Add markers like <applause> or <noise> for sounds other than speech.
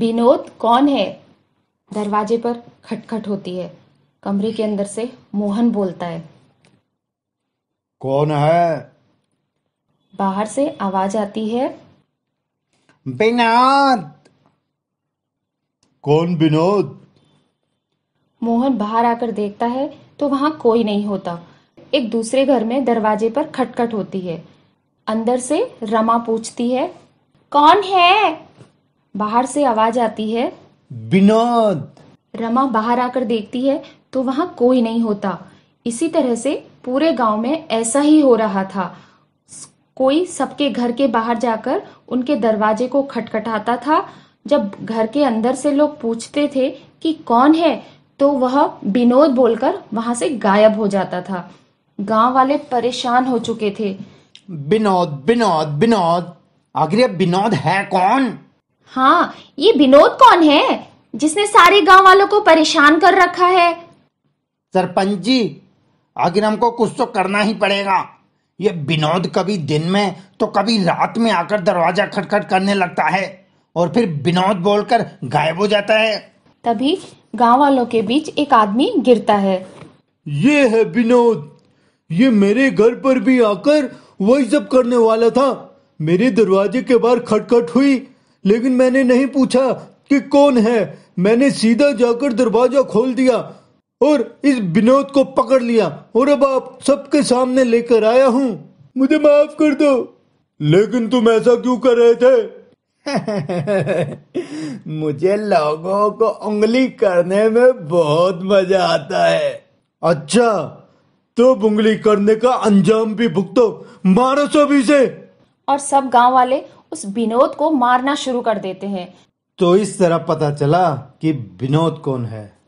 विनोद कौन है दरवाजे पर खटखट होती है कमरे के अंदर से मोहन बोलता है कौन है बाहर से आवाज आती है विनोद कौन विनोद मोहन बाहर आकर देखता है तो वहां कोई नहीं होता एक दूसरे घर में दरवाजे पर खटखट होती है अंदर से रमा पूछती है कौन है बाहर से आवाज आती है विनोद रमा बाहर आकर देखती है तो वहां कोई नहीं होता इसी तरह से पूरे गांव में ऐसा ही हो रहा था कोई सबके घर के बाहर जाकर उनके दरवाजे को खटखटाता था जब घर के अंदर से लोग पूछते थे कि कौन है तो वह विनोद बोलकर वहां से गायब हो जाता था गांव वाले परेशान हो चुके थे विनोद विनोद विनोद आखिर विनोद है कौन हाँ ये विनोद कौन है जिसने सारे गांव वालों को परेशान कर रखा है सरपंच जी आखिर हमको कुछ तो करना ही पड़ेगा ये विनोद कभी दिन में तो कभी रात में आकर दरवाजा खटखट करने लगता है और फिर विनोद बोलकर गायब हो जाता है तभी गांव वालों के बीच एक आदमी गिरता है ये है विनोद ये मेरे घर पर भी आकर वही सब करने वाला था मेरे दरवाजे के बाहर खटखट हुई लेकिन मैंने नहीं पूछा कि कौन है मैंने सीधा जाकर दरवाजा खोल दिया और इस विनोद को पकड़ लिया और अब आप सबके सामने लेकर आया हूँ मुझे माफ कर दो लेकिन तुम ऐसा क्यों कर रहे थे <laughs> मुझे लोगों को उंगली करने में बहुत मजा आता है अच्छा तो उंगली करने का अंजाम भी भुगतो मारो सभी से और सब गांव वाले उस विनोद को मारना शुरू कर देते हैं तो इस तरह पता चला कि विनोद कौन है